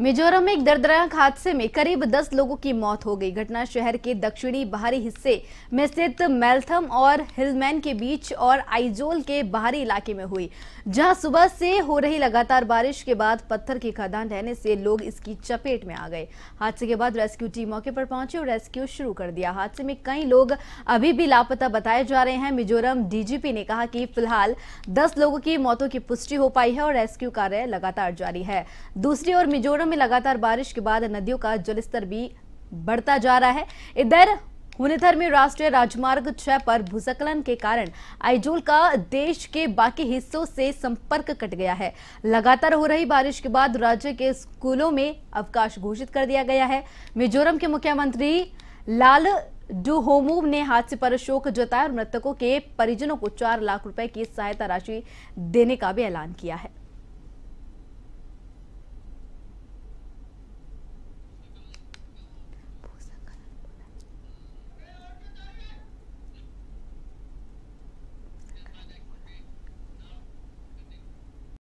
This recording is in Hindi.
मिजोरम में एक दर्दनाक हादसे में करीब 10 लोगों की मौत हो गई घटना शहर के दक्षिणी बाहरी हिस्से में स्थित मेलथम और हिलमैन के बीच और आइजोल के बाहरी इलाके में हुई जहां सुबह से हो रही लगातार बारिश के बाद पत्थर की खदान रहने से लोग इसकी चपेट में आ गए हादसे के बाद रेस्क्यू टीम मौके पर पहुंची और रेस्क्यू शुरू कर दिया हादसे में कई लोग अभी भी लापता बताए जा रहे हैं मिजोरम डीजीपी ने कहा कि फिलहाल दस लोगों की मौतों की पुष्टि हो पाई है और रेस्क्यू कार्य लगातार जारी है दूसरी ओर मिजोरम में लगातार बारिश के बाद नदियों का जलस्तर भी बढ़ता जा रहा है इधर हुनेथर में राष्ट्रीय राजमार्ग छह पर भूस्खलन के कारण आइजोल का देश के बाकी हिस्सों से संपर्क कट गया है लगातार हो रही बारिश के बाद राज्य के स्कूलों में अवकाश घोषित कर दिया गया है मिजोरम के मुख्यमंत्री लाल डुहोमो ने हादसे पर शोक जताया और मृतकों के परिजनों को चार लाख रुपए की सहायता राशि देने का भी ऐलान किया है